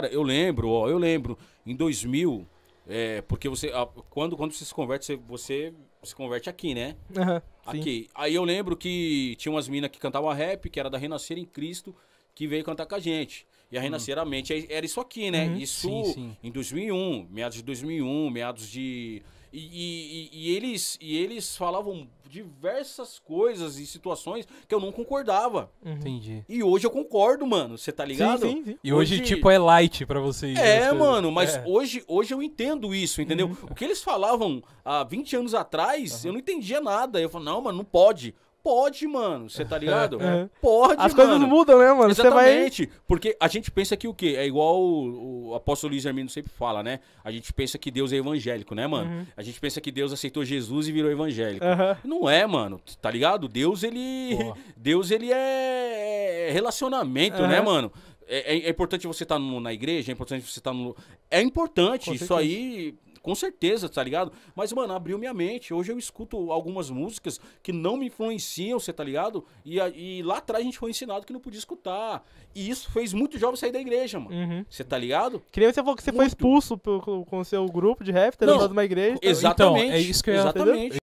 Cara, eu lembro, ó, eu lembro, em 2000, é, porque você, a, quando, quando você se converte, você, você se converte aqui, né? Uhum, aqui. Aí eu lembro que tinha umas minas que cantavam rap, que era da Renascer em Cristo, que veio cantar com a gente. E a Renasceramente hum. É, era isso aqui, né? Hum, isso sim, sim. em 2001, meados de 2001, meados de... E, e, e, eles, e eles falavam diversas coisas e situações que eu não concordava. Uhum. Entendi. E hoje eu concordo, mano. Você tá ligado? Sim, sim, sim. E hoje, hoje, tipo, é light para vocês. É, mano, mas é. Hoje, hoje eu entendo isso, entendeu? Uhum. O que eles falavam há 20 anos atrás, uhum. eu não entendia nada. Eu falo, não, mano, não pode pode, mano. Você tá ligado? É. Pode, As mano. coisas mudam, né, mano? Exatamente. Vai... Porque a gente pensa que o quê? É igual o, o apóstolo Luiz Hermino sempre fala, né? A gente pensa que Deus é evangélico, né, mano? Uhum. A gente pensa que Deus aceitou Jesus e virou evangélico. Uhum. Não é, mano. Tá ligado? Deus, ele... Porra. Deus, ele é, é relacionamento, uhum. né, mano? É, é, é, importante você estar tá na igreja, é importante você estar tá no. É importante, isso aí com certeza, tá ligado? Mas, mano, abriu minha mente. Hoje eu escuto algumas músicas que não me influenciam, você tá ligado? E, e lá atrás a gente foi ensinado que não podia escutar. E isso fez muito jovem sair da igreja, mano. Você uhum. tá ligado? Queria que você falou que você muito. foi expulso pelo, com o seu grupo de rap, ter tá não, uma igreja. Exatamente. Então, é isso que eu ia Exatamente.